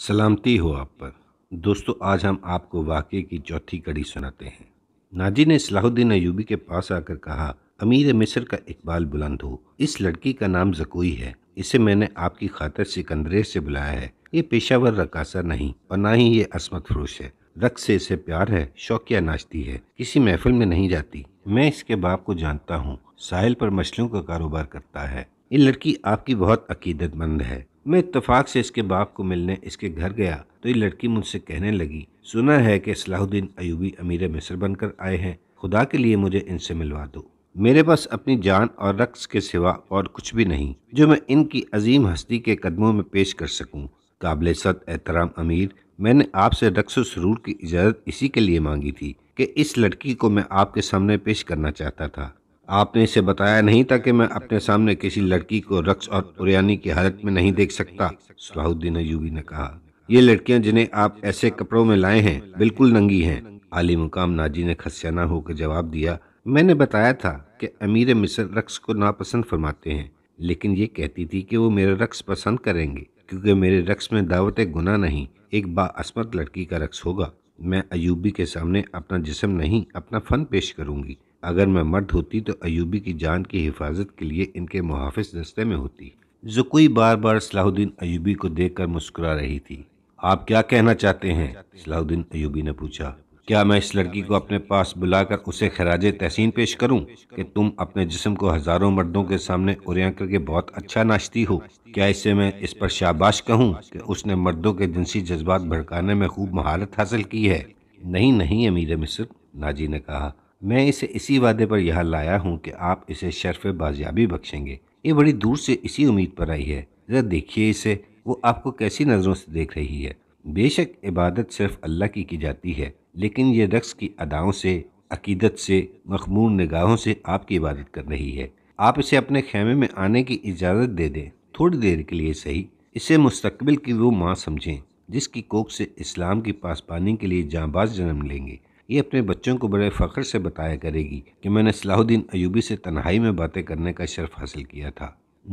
सलामती हो आप पर दोस्तों आज हम आपको वाक़े की चौथी कड़ी सुनाते हैं नाजी ने सलाहुद्दीन अयूबी के पास आकर कहा अमीर मिस्र का इकबाल बुलंद हो इस लड़की का नाम जकोई है इसे मैंने आपकी खातर सिकंदरे से बुलाया है ये पेशावर रकासा नहीं और ना ही ये असमत फरोश है रक्स से इसे प्यार है शौकिया नाचती है किसी महफिल में नहीं जाती मैं इसके बाप को जानता हूँ साहिल पर मछलियों का कारोबार करता है ये लड़की आपकी बहुत अकीदतमंद है मैं इतफाक़ से इसके बाप को मिलने इसके घर गया तो ये लड़की मुझसे कहने लगी सुना है कि सलाहुद्दीन अयूबी अमीर मिस्र बनकर आए हैं खुदा के लिए मुझे इनसे मिलवा दो मेरे पास अपनी जान और रक्स के सिवा और कुछ भी नहीं जो मैं इनकी अजीम हस्ती के कदमों में पेश कर सकूँ काबिल सत एहतराम अमीर मैंने आपसे रक्स सरूर की इजाज़त इसी के लिए मांगी थी कि इस लड़की को मैं आपके सामने पेश करना चाहता था आपने इसे बताया नहीं था कि मैं अपने सामने किसी लड़की को रक्स और पुरानी की हालत में नहीं देख सकता सलाहुद्दीन अयूबी ने कहा ये लड़कियां जिन्हें आप ऐसे कपड़ों में लाए हैं बिल्कुल नंगी हैं आली मुकाम नाजी ने खसियाना होकर जवाब दिया मैंने बताया था कि अमीर मिस्र रक्स को नापसंद फरमाते हैं लेकिन ये कहती थी कि वो मेरा रक्स पसंद करेंगे क्योंकि मेरे रक्स में दावत गुना नहीं एक बासमत लड़की का रक्स होगा मैं अयूबी के सामने अपना जिसम नहीं अपना फन पेश करूंगी अगर मैं मर्द होती तो अयूबी की जान की हिफाजत के लिए इनके मुहाफ़ दस्ते में होती जो कोई बार बार सलाहुद्दीन अयूबी को देख कर मुस्कुरा रही थी आप क्या कहना चाहते हैं सलाहुद्दीन अयूबी ने पूछा क्या मैं इस लड़की को अपने पास बुलाकर उसे खराज तहसीन पेश करूं कि तुम अपने जिस्म को हज़ारों मर्दों के सामने उरिया करके बहुत अच्छा नाचती हो क्या इसे मैं इस पर शाबाश कहूं कि उसने मर्दों के जिनसी जज्बात भड़काने में खूब महारत हासिल की है नहीं नहीं अमीर मिस्र नाजी ने कहा मैं इसे इसी वादे पर यहाँ लाया हूँ कि आप इसे शर्फ बाजियाबी बख्शेंगे ये बड़ी दूर से इसी उम्मीद पर आई है ज़रा देखिए इसे वो आपको कैसी नज़रों से देख रही है बेशक इबादत सिर्फ अल्लाह की की जाती है लेकिन ये रक्स की अदाओं से अकीदत से मखमून निगाहों से आपकी इबादत कर रही है आप इसे अपने खेमे में आने की इजाज़त दे दें थोड़ी देर के लिए सही इसे मुस्तबिल की वो माँ समझें जिसकी कोख से इस्लाम की पासपानी के लिए जांबाज जन्म लेंगे ये अपने बच्चों को बड़े फ़ख्र से बताया करेगी कि मैंने सलाहुद्दीन अयूबी से तन्हाई में बातें करने का शर्फ हासिल किया था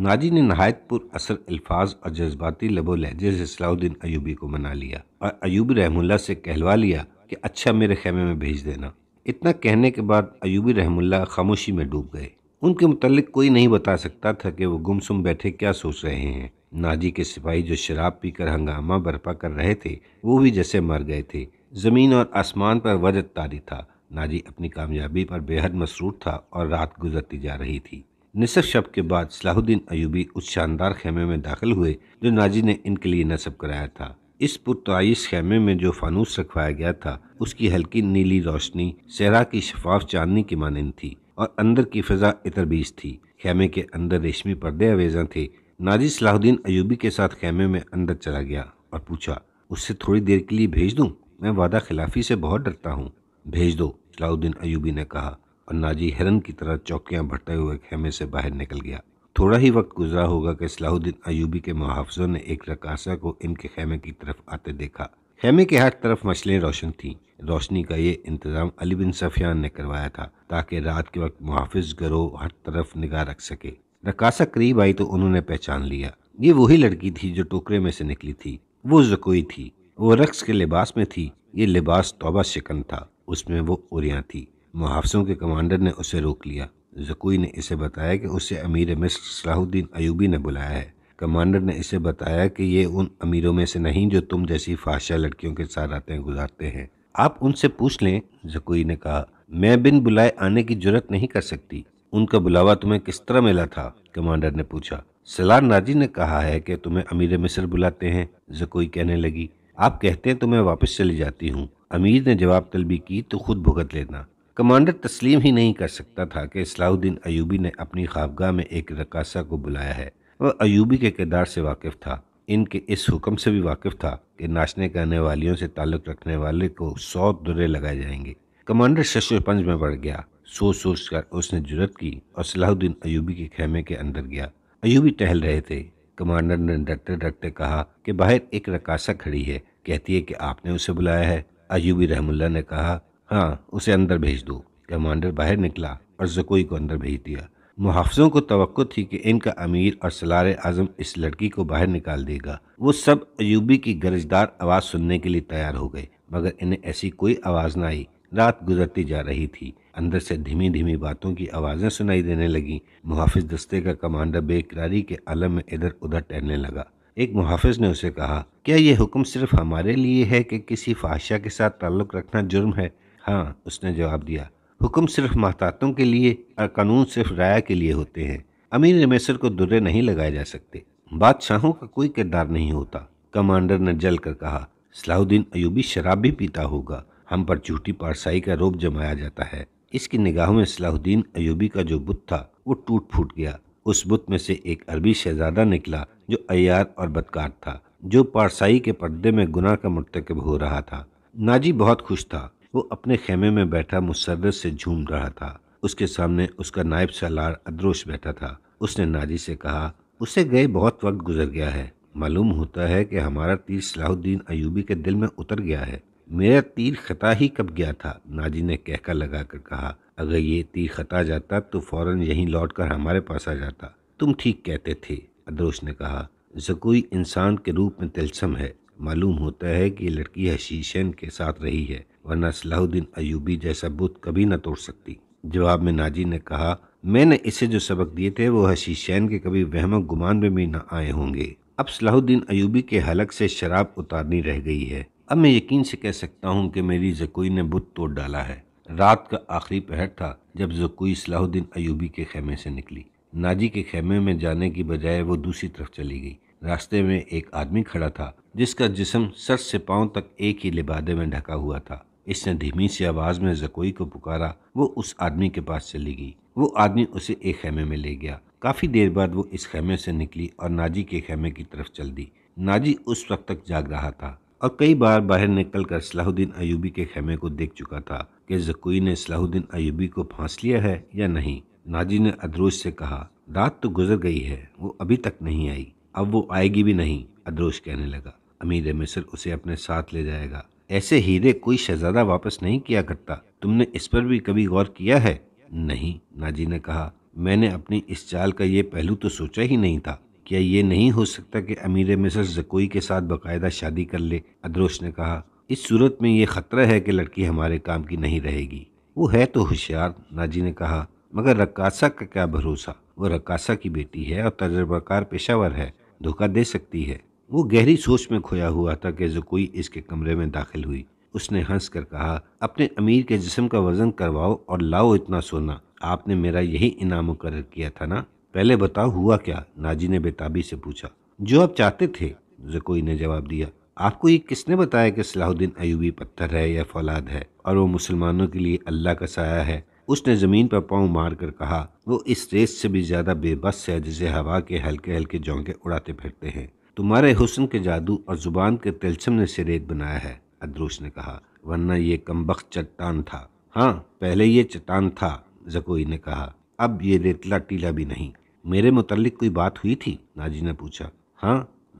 नाजी ने नहायत पुर असर अल्फाज और जज्बाती लबो लहजे से सलाहुद्दीन अयूबी को मना लिया और अयूबी रहमुल्ला से कहलवा लिया कि अच्छा मेरे खेमे में भेज देना इतना कहने के बाद अयूबी रहमुल्ला खामोशी में डूब गए उनके मतलब कोई नहीं बता सकता था कि वो गुमसुम बैठे क्या सोच रहे हैं नाजी के सिपाही जो शराब पीकर हंगामा बर्पा कर रहे थे वो भी जैसे मर गए थे ज़मीन और आसमान पर वजत तारी था नाजी अपनी कामयाबी पर बेहद मसरूर था और रात गुजरती जा रही थी निसक शब के बाद सलाहुद्दीन अयूबी उस शानदार खेमे में दाखिल हुए जो नाजी ने इनके लिए नस्ब कराया था इस पुरतआश खेमे में जो फानूस रखवाया गया था उसकी हल्की नीली रोशनी सहरा की शफाफ चांदनी की मानंद थी और अंदर की फ़जा इतरबीज थी खेमे के अंदर रेशमी पर्दे अवेजा थे नाजी सलाहुद्दीन अयूबी के साथ खेमे में अंदर चला गया और पूछा उससे थोड़ी देर के लिए भेज दूँ मैं वादा खिलाफी से बहुत डरता हूँ भेज दो अलाउद्दीन अयूबी ने कहा और नाजी हिरन की तरह चौकियाँ भरते हुए खेमे से बाहर निकल गया थोड़ा ही वक्त गुजरा होगा कि सलाहुद्दीन अयूबी के मुहाफ़ों ने एक रकासा को इनके खेमे की तरफ आते देखा खेमे के हर तरफ मछलें रोशन थीं रोशनी का ये इंतज़ाम अली बिन सफियान ने करवाया था ताकि रात के वक्त मुहाफ़ गरोह हर तरफ निगाह रख सके रकासा करीब आई तो उन्होंने पहचान लिया ये वही लड़की थी जो टोकरे में से निकली थी वो जकोई थी वो रक्स के लिबास में थी ये लिबास तोबा शिकन था उसमें वो उरिया थी मुहाफ़ों के कमांडर ने उसे रोक लिया जकुई ने इसे बताया कि उसे अमीर मिस्र सलाहुद्दीन अयूबी ने बुलाया है कमांडर ने इसे बताया कि ये उन अमीरों में से नहीं जो तुम जैसी फाशा लड़कियों के साथ आते गुजारते हैं आप उनसे पूछ लें जकुई ने कहा मैं बिन बुलाए आने की जरूरत नहीं कर सकती उनका बुलावा तुम्हें किस तरह मिला था कमांडर ने पूछा सलार नाजी ने कहा है कि तुम्हें अमीर मिस्र बुलाते हैं जकोई कहने लगी आप कहते हैं तो मैं वापस चली जाती हूँ अमीर ने जवाब तलबी की तो खुद भुगत लेना कमांडर तस्लीम ही नहीं कर सकता था कि सलाउद्दीन अयूबी ने अपनी खाबगाह में एक रकासा को बुलाया है वह अयूबी के किरदार से वाकिफ था इनके इस हुक्म से भी वाकिफ था कि नाचने करने वालियों से ताल्लुक़ रखने वाले को सौ दुरे लगाए जाएंगे कमांडर शशोपंज में बढ़ गया सोच सोच कर उसने जुरत की और सलाहुद्दीन अयूबी के खेमे के अंदर गया अयूबी टहल रहे थे कमांडर ने डरते डरते कहा कि बाहर एक रकासा खड़ी है कहती है कि आपने उसे बुलाया है अयूबी रहमुल्ला ने कहा हाँ उसे अंदर भेज दो कमांडर बाहर निकला और जकोई को अंदर भेज दिया मुहाफ़ों को तो थी कि इनका अमीर और सलार आज़म इस लड़की को बाहर निकाल देगा वो सब अयूबी की गरजदार आवाज़ सुनने के लिए तैयार हो गए मगर इन्हें ऐसी कोई आवाज़ न आई रात गुजरती जा रही थी अंदर से धीमी धीमी बातों की आवाज़ें सुनाई देने लगीं मुहाफिज दस्ते का कमांडर बेकरारी के आलम में इधर उधर टहलने लगा एक मुहाफिज ने उसे कहा क्या ये हुक्म सिर्फ हमारे लिए है कि किसी फाशा के साथ ताल्लुक़ रखना जुर्म है हाँ उसने जवाब दिया हुक्म सिर्फ महतातों के लिए और कानून सिर्फ राया के लिए होते हैं अमीर रमेसर को दुर्रे नहीं लगाए जा सकते बादशाहों का कोई किरदार नहीं होता कमांडर ने जल कर कहा सलाहुद्दीन अयूबी शराब भी पीता होगा हम पर झूठी पारसाई का रोब जमाया जाता है इसकी निगाहों में सलाहुद्दीन अयूबी का जो बुत था वो टूट फूट गया उस बुत में से एक अरबी शहजादा निकला जो अयार और बदकार था जो पारसाई के पर्दे में गुनाह का मरतकब हो रहा था नाजी बहुत खुश था वो अपने खेमे में बैठा मुसरत से झूम रहा था उसके सामने उसका नायब सलार अदरोश बैठा था उसने नाजी से कहा उसे गए बहुत वक्त गुजर गया है मालूम होता है कि हमारा तीर सलाहुद्दीन अयूबी के दिल में उतर गया है मेरा तीर खता ही कब गया था नाजी ने कहका लगाकर कहा अगर ये तीर खता जाता तो फौरन यहीं लौटकर हमारे पास आ जाता तुम ठीक कहते थे अदरोश ने कहा जकोई इंसान के रूप में तिलसम है मालूम होता है कि लड़की हशीशन के साथ रही है वरना सलाहुद्दीन अयूबी जैसा बुत कभी न तोड़ सकती जवाब में नाजी ने कहा मैंने इसे जो सबक दिए थे वो हशीशैन के कभी वहम गुमान में भी न आए होंगे अब सलाहुद्दीन अयूबी के हलक से शराब उतारनी रह गई है अब मैं यकीन से कह सकता हूँ कि मेरी जकोई ने बुत तोड़ डाला है रात का आखिरी पहर था जब जकोई सलाहुद्दीन अयूबी के खेमे से निकली नाजी के खेमे में जाने की बजाय वो दूसरी तरफ चली गई रास्ते में एक आदमी खड़ा था जिसका जिसम सर से पांव तक एक ही लिबादे में ढका हुआ था इसने धीमी सी आवाज़ में जकोई को पुकारा वो उस आदमी के पास चली गई वो आदमी उसे एक खेमे में ले गया काफ़ी देर बाद वो इस खेमे से निकली और नाजी के खेमे की तरफ चल दी नाजी उस वक्त तक जाग रहा था और कई बार बाहर निकलकर सलाहुद्दीन अयूबी के खेमे को देख चुका था कि जकुई ने सलाहुद्दीन अयूबी को फांस लिया है या नहीं नाजी ने अदरोज से कहा रात तो गुजर गई है वो अभी तक नहीं आई अब वो आएगी भी नहीं अदरोज कहने लगा अमीर मिसर उसे अपने साथ ले जाएगा ऐसे हीरे कोई शहजादा वापस नहीं किया करता तुमने इस पर भी कभी गौर किया है नहीं नाजी ने कहा मैंने अपनी इस चाल का ये पहलू तो सोचा ही नहीं था क्या ये नहीं हो सकता कि अमीर मिसर जकोई के साथ बाकायदा शादी कर ले अदरोश ने कहा इस सूरत में यह ख़तरा है कि लड़की हमारे काम की नहीं रहेगी वो है तो होशियार नाजी ने कहा मगर रक्कासा का क्या भरोसा वो रक्कासा की बेटी है और तजर्बाकार पेशावर है धोखा दे सकती है वो गहरी सोच में खोया हुआ था कि जकोई इसके कमरे में दाखिल हुई उसने हंस कर कहा अपने अमीर के जिसम का वजन करवाओ और लाओ इतना सोना आपने मेरा यही इनाम मुकर किया था ना पहले बताओ हुआ क्या नाजी ने बेताबी से पूछा जो आप चाहते थे जकोई ने जवाब दिया आपको ये किसने बताया कि सलाहुद्दीन अयूबी पत्थर है या फौलाद है और वो मुसलमानों के लिए अल्लाह का साया है उसने ज़मीन पर पाँव मार कर कहा वो इस रेस से भी ज़्यादा बेबस है जिसे हवा के हल्के हल्के जोंके उड़ाते फिरते हैं तुम्हारे हुसन के जादू और ज़ुबान के तिलसम ने से रेत बनाया है अद्रोश ने कहा वरना ये कमबख्त चट्टान था हाँ पहले ये चट्टान था जकोई ने कहा अब ये रेतला टीला भी नहीं मेरे मुतलक कोई बात हुई थी नाजी ने पूछा हाँ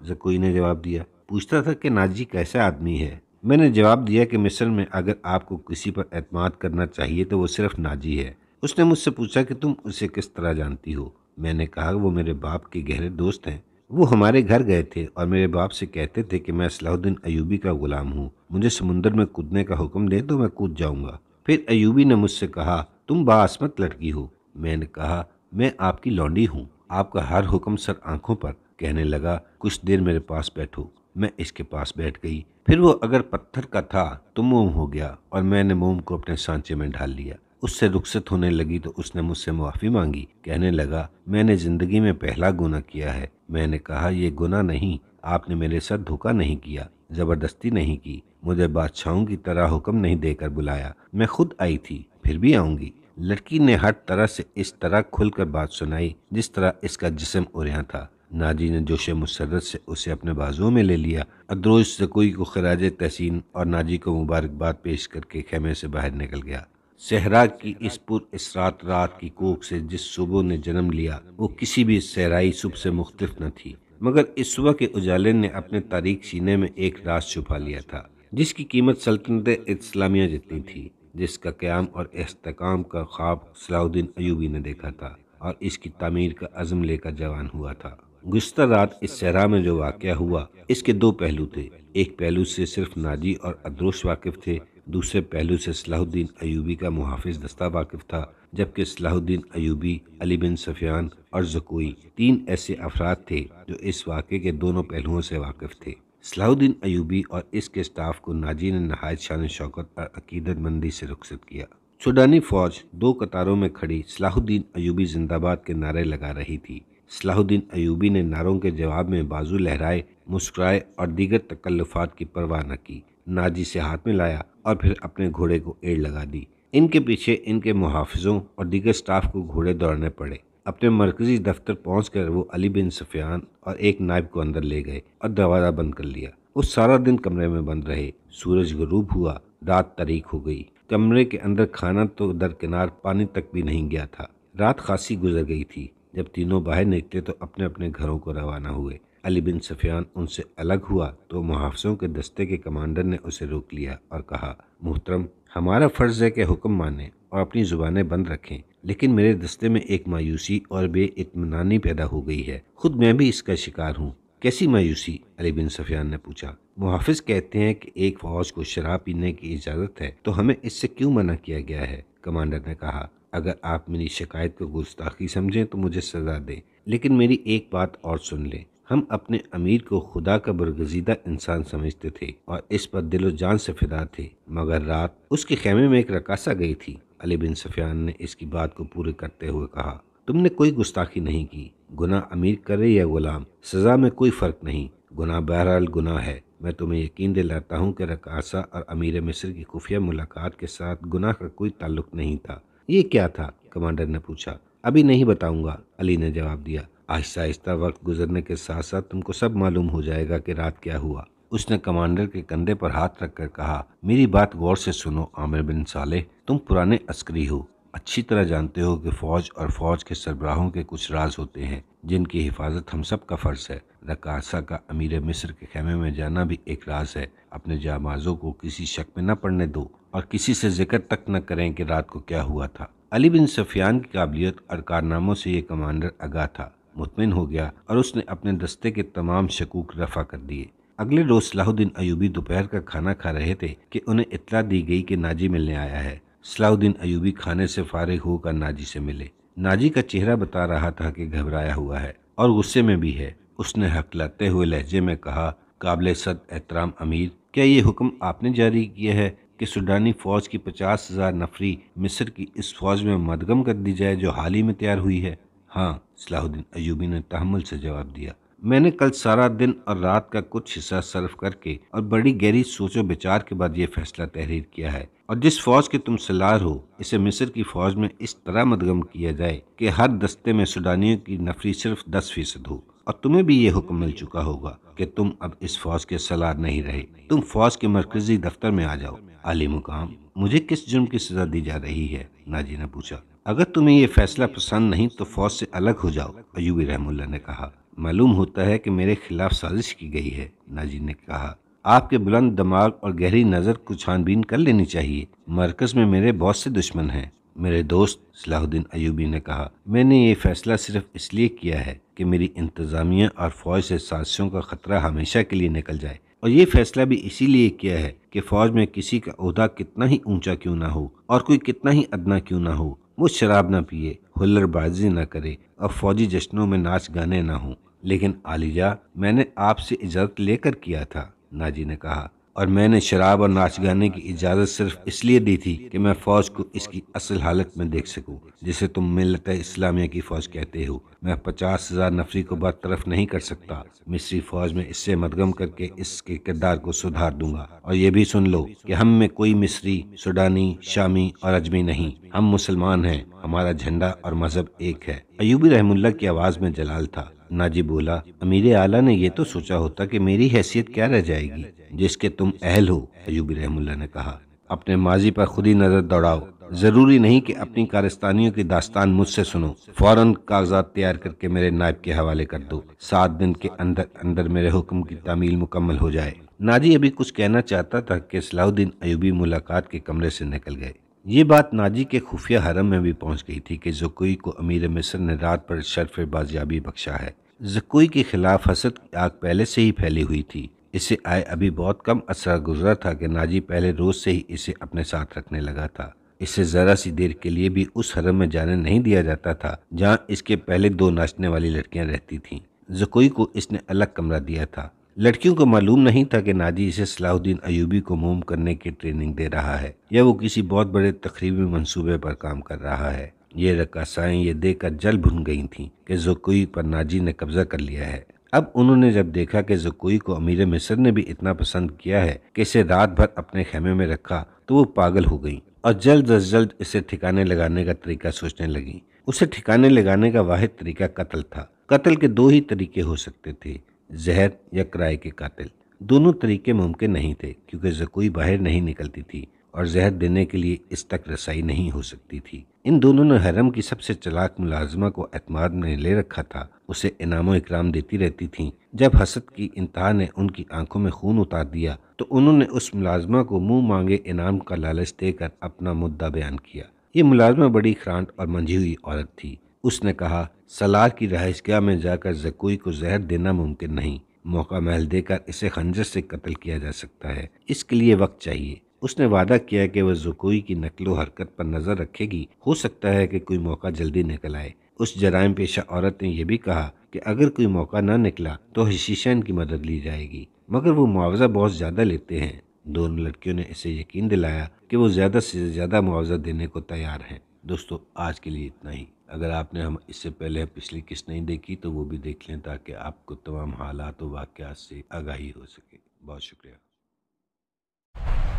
जकोई ने जवाब दिया पूछता था कि नाजी कैसा आदमी है मैंने जवाब दिया कि मिस्र में अगर आपको किसी पर अतमाद करना चाहिए तो वो सिर्फ नाजी है उसने मुझसे पूछा कि तुम उसे किस तरह जानती हो मैंने कहा वो मेरे बाप के गहरे दोस्त हैं वो हमारे घर गए थे और मेरे बाप से कहते थे कि मैं सलाहुद्दीन अयूबी का गुलाम हूँ मुझे समुंदर में कूदने का हुक्म दे तो मैं कूद जाऊँगा फिर अयूबी ने मुझसे कहा तुम बासमत लड़की हो मैंने कहा मैं आपकी लौंडी हूँ आपका हर हुक्म सर आंखों पर कहने लगा कुछ देर मेरे पास बैठो मैं इसके पास बैठ गई फिर वो अगर पत्थर का था तो मोम हो गया और मैंने मोम को अपने सांचे में ढाल लिया उससे रुखसत होने लगी तो उसने मुझसे मुआफ़ी मांगी कहने लगा मैंने ज़िंदगी में पहला गुना किया है मैंने कहा ये गुना नहीं आपने मेरे साथ धोखा नहीं किया ज़बरदस्ती नहीं की मुझे बादशाहों की तरह हुक्म नहीं देकर बुलाया मैं खुद आई थी फिर भी आऊंगी लड़की ने हर तरह से इस तरह खुलकर बात सुनाई जिस तरह इसका जिसम उरिया था नाजी ने जोश मुसरत से उसे अपने बाजुओं में ले लिया अदरोज सकई को खराज तहसीन और नाजी को मुबारकबाद पेश करके खेमे से बाहर निकल गया सहरा की इस पुर इस रात रात की कोख से जिस सुबह ने जन्म लिया वो किसी भी सहराई सुबह से मुख्तफ न थी मगर इस सुबह के उजाले ने अपने तारीख सीने में एक राज छुपा लिया था जिसकी कीमत सल्तनत इस्लामिया जितनी थी जिसका क्याम और इसकाम का ख्वाब सलाउद्दीन अयूबी ने देखा था और इसकी तमीर का अज़म लेकर जवान हुआ था गुज्त रात इस सहरा में जो वाक़ हुआ इसके दो पहलू थे एक पहलू से सिर्फ नाजी और अदरोश वाकिफ थे दूसरे पहलू से सलाहुद्दीन अयूबी का मुहाफ़ दस्ता वाकिफ था जबकि सलाहुद्दीन अयूबी अली बिन सफियान और जकोई तीन ऐसे अफराद थे जो इस वाक़े के दोनों पहलुओं से वाकिफ थे सलाउद्दीन अयूबी और इसके स्टाफ को नाजी ने नहायत शान शौकत और अकीदतमंदी से रुखसत किया सूडानी फौज दो कतारों में खड़ी सलाहुद्दीन अयूबी जिंदाबाद के नारे लगा रही थी सलाहुद्दीन अयूबी ने नारों के जवाब में बाजू लहराए मुस्कुराए और दीगर तकल्लुफात की परवाह न की नाजी से हाथ में लाया और फिर अपने घोड़े को एड़ लगा दी इनके पीछे इनके मुहाफिजों और दीगर स्टाफ को घोड़े दौड़ने पड़े अपने मरकजी दफ्तर पहुँच कर वो अली बिन सफियान और एक नायब को अंदर ले गए और दरवाज़ा बंद कर लिया वो सारा दिन कमरे में बंद रहे सूरज गरूब हुआ रात तारीख हो गई कमरे के अंदर खाना तो दरकिनार पानी तक भी नहीं गया था रात खासी गुजर गई थी जब तीनों बाहर निकले तो अपने अपने घरों को रवाना हुए अली बिन सफियान उनसे अलग हुआ तो मुहाफ़ों के दस्ते के कमांडर ने उसे रोक लिया और कहा मोहतरम हमारा फ़र्ज़ है कि हुक्म माने और अपनी ज़ुबानें बंद रखें लेकिन मेरे दस्ते में एक मायूसी और बे इतमानी पैदा हो गई है खुद मैं भी इसका शिकार हूँ कैसी मायूसी अली बिन सफियान ने पूछा मुहाफिज कहते हैं कि एक फौज को शराब पीने की इजाज़त है तो हमें इससे क्यों मना किया गया है कमांडर ने कहा अगर आप मेरी शिकायत को गुस्ताखी समझें तो मुझे सज़ा दें लेकिन मेरी एक बात और सुन लें हम अपने अमीर को खुदा का बरगजीदा इंसान समझते थे और इस पर दिलो जान से फिदा थे मगर रात उसके खेमे में एक रकासा गई थी अली बिन सफियान ने इसकी बात को पूरे करते हुए कहा तुमने कोई गुस्ताखी नहीं की गुना अमीर करे या गुलाम सज़ा में कोई फ़र्क नहीं गुना बहरहाल गुना है मैं तुम्हें यकीन दिलाता हूँ कि रकासा और अमीर मिस्र की खुफिया मुलाकात के साथ गुनाह का कोई ताल्लुक नहीं था ये क्या था कमांडर ने पूछा अभी नहीं बताऊंगा अली ने जवाब दिया आहिस्ता आहिस्ता वक्त गुजरने के साथ साथ तुमको सब मालूम हो जाएगा कि रात क्या हुआ उसने कमांडर के कंधे पर हाथ रखकर कहा मेरी बात गौर से सुनो आमिर बिन साले तुम पुराने अस्करी हो अच्छी तरह जानते हो कि फ़ौज और फ़ौज के सरबराहों के कुछ राज होते हैं जिनकी हिफाजत हम सब का फ़र्ज़ है रकासा का अमीर मिस्र के खेमे में जाना भी एक राज है अपने जामाजों को किसी शक में न पड़ने दो और किसी से जिक्र तक न करें कि रात को क्या हुआ था अली बिन सफियान की काबिलियत और कारनामों से ये कमांडर आगा था मुतमिन हो गया और उसने अपने दस्ते के तमाम शकूक रफा कर दिए अगले रोज सलाहुद्दीन अयूबी दोपहर का खाना खा रहे थे कि उन्हें इतला दी गई कि नाजी मिलने आया है सलाउद्दीन अयूबी खाने से फारिग होकर नाजी से मिले नाजी का चेहरा बता रहा था कि घबराया हुआ है और गुस्से में भी है उसने हकलाते हुए लहजे में कहा काबिल सद एहतराम अमीर क्या ये हुक्म आपने जारी किया है कि सुडानी फौज की पचास हज़ार नफरी मिस्र की इस फौज में मदगम कर दी जाए जो हाल ही में तैयार हुई है हाँ सलाहुद्दीन अयूबी ने तहमुल से जवाब दिया मैंने कल सारा दिन और रात का कुछ हिस्सा सर्व करके और बड़ी गहरी सोचो विचार के बाद ये फैसला तहरीर किया है और जिस फौज के तुम सलार हो इसे मिस्र की फौज में इस तरह मदगम किया जाए कि हर दस्ते में सुडानियों की नफरी सिर्फ दस फीसद हो और तुम्हें भी ये हुक्म मिल चुका होगा कि तुम अब इस फौज के सलार नहीं रहे तुम फौज के मरकजी दफ्तर में आ जाओ आली मुकाम मुझे किस जुर्म की सजा दी जा रही है नाजी ने पूछा अगर तुम्हें ये फैसला पसंद नहीं तो फौज से अलग हो जाओ अयूबी रहमुल्ला ने कहा मालूम होता है कि मेरे खिलाफ साजिश की गई है नाजी ने कहा आपके बुलंद दिमाग और गहरी नज़र को छानबीन कर लेनी चाहिए मरकज में मेरे बहुत से दुश्मन हैं मेरे दोस्त सलाहुद्दीन अयूबी ने कहा मैंने ये फैसला सिर्फ इसलिए किया है कि मेरी इंतज़ामिया और फौज से साजिशों का ख़तरा हमेशा के लिए निकल जाए और ये फैसला भी इसीलिए किया है कि फौज में किसी का अहदा कितना ही ऊंचा क्यों ना हो और कोई कितना ही अदना क्यों ना हो वो शराब ना पिए हुल्लरबाजी ना करे और फौजी जश्नों में नाच गाने ना हो लेकिन आलिया मैंने आपसे इजाज़त लेकर किया था नाजी ने कहा और मैंने शराब और नाच गाने की इजाज़त सिर्फ इसलिए दी थी कि मैं फ़ौज को इसकी असल हालत में देख सकूं, जिसे तुम मिलत इस्लामिया की फ़ौज कहते हो मैं पचास हज़ार नफरी को बरतरफ नहीं कर सकता मिस्री फ़ौज में इससे मदगम करके इसके किरदार को सुधार दूंगा और ये भी सुन लो कि हम में कोई मिस्री सुडानी शामी और अजमी नहीं हम मुसलमान हैं हमारा झंडा और मजहब एक है अयूबी रहमुल्ला की आवाज़ में जलाल था नाजी बोला अमीर आला ने यह तो सोचा होता कि मेरी हैसियत क्या रह जाएगी जिसके तुम अहल हो अयूब रहमुल्ला ने कहा अपने माजी पर खुद ही नजर दौड़ाओ जरूरी नहीं कि अपनी कारस्तानियों की दास्तान मुझसे सुनो फौरन कागजात तैयार करके मेरे नायब के हवाले कर दो सात दिन के अंदर अंदर मेरे हुक्म की तामील मुकम्मल हो जाए नाजी अभी कुछ कहना चाहता था कि सलाउद्दीन अयूबी मुलाकात के कमरे से निकल गए ये बात नाजी के खुफिया हरम में भी पहुंच गई थी कि जकोई को अमीर मिस्र ने रात पर शर्फ बाजियाबी बख्शा है जकोई के खिलाफ हसद की आग पहले से ही फैली हुई थी इसे आए अभी बहुत कम असरा गुजरा था कि नाजी पहले रोज़ से ही इसे अपने साथ रखने लगा था इसे ज़रा सी देर के लिए भी उस हरम में जाने नहीं दिया जाता था जहाँ इसके पहले दो नाचने वाली लड़कियाँ रहती थी जकोई को इसने अलग कमरा दिया था लड़कियों को मालूम नहीं था कि नाजी इसे सलाहुद्दीन अयूबी को मोम करने की ट्रेनिंग दे रहा है या वो किसी बहुत बड़े तकरीबी मंसूबे पर काम कर रहा है ये रकासाएं ये देखकर जल भुन गई थीं कि जोकोई पर नाजी ने कब्जा कर लिया है अब उन्होंने जब देखा कि जोकोई को अमीर मिस्र ने भी इतना पसंद किया है कि इसे रात भर अपने खेमे में रखा तो वो पागल हो गई और जल्द अज जल्द इसे ठिकाने लगाने का तरीका सोचने लगी उसे ठिकाने लगाने का वाहिद तरीका कत्ल था कत्ल के दो ही तरीके हो सकते थे जहर या किराए के कातिल दोनों तरीके मुमकिन नहीं थे क्योंकि जकोई बाहर नहीं निकलती थी और जहर देने के लिए इस तक रसाई नहीं हो सकती थी इन दोनों ने हरम की सबसे चलाक मुलाजमा को अतमाद में ले रखा था उसे इनाम इकराम देती रहती थीं जब हसद की इंतहा ने उनकी आंखों में खून उतार दिया तो उन्होंने उस मुलाजमा को मुंह मांगे इनाम का लालच देकर अपना मुद्दा बयान किया ये मुलाजमा बड़ी खरांट और मंझी हुई औरत थी उसने कहा सलार की गह में जाकर जकुई को जहर देना मुमकिन नहीं मौका महल देकर इसे खंजर से कत्ल किया जा सकता है इसके लिए वक्त चाहिए उसने वादा किया कि वह जकुई की नकलो हरकत पर नज़र रखेगी हो सकता है कि कोई मौका जल्दी निकल आए उस जराय पेशा औरत ने यह भी कहा कि अगर कोई मौका ना निकला तो हशीशन की मदद ली जाएगी मगर वो मुआवजा बहुत ज़्यादा लेते हैं दोनों लड़कियों ने इसे यकीन दिलाया कि वो ज़्यादा से ज़्यादा मुआवजा देने को तैयार हैं दोस्तों आज के लिए इतना ही अगर आपने हम इससे पहले पिछली किस्त नहीं देखी तो वो भी देख लें ताकि आपको तमाम हालात व वाक़ से आगाही हो सके बहुत शुक्रिया